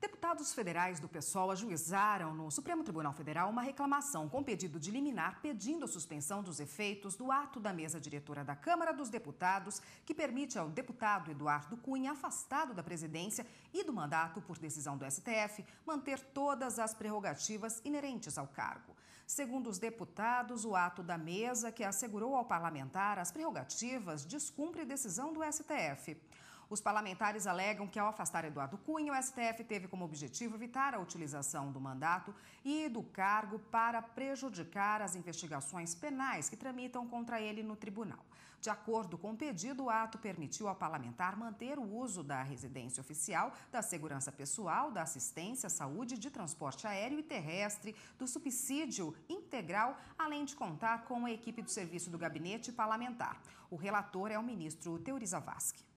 Deputados federais do PSOL ajuizaram no Supremo Tribunal Federal uma reclamação com pedido de liminar pedindo a suspensão dos efeitos do ato da mesa diretora da Câmara dos Deputados, que permite ao deputado Eduardo Cunha, afastado da presidência e do mandato por decisão do STF, manter todas as prerrogativas inerentes ao cargo. Segundo os deputados, o ato da mesa que assegurou ao parlamentar as prerrogativas descumpre decisão do STF. Os parlamentares alegam que, ao afastar Eduardo Cunha, o STF teve como objetivo evitar a utilização do mandato e do cargo para prejudicar as investigações penais que tramitam contra ele no tribunal. De acordo com o pedido, o ato permitiu ao parlamentar manter o uso da residência oficial, da segurança pessoal, da assistência, saúde, de transporte aéreo e terrestre, do subsídio integral, além de contar com a equipe do serviço do gabinete parlamentar. O relator é o ministro Teoriza Vasque.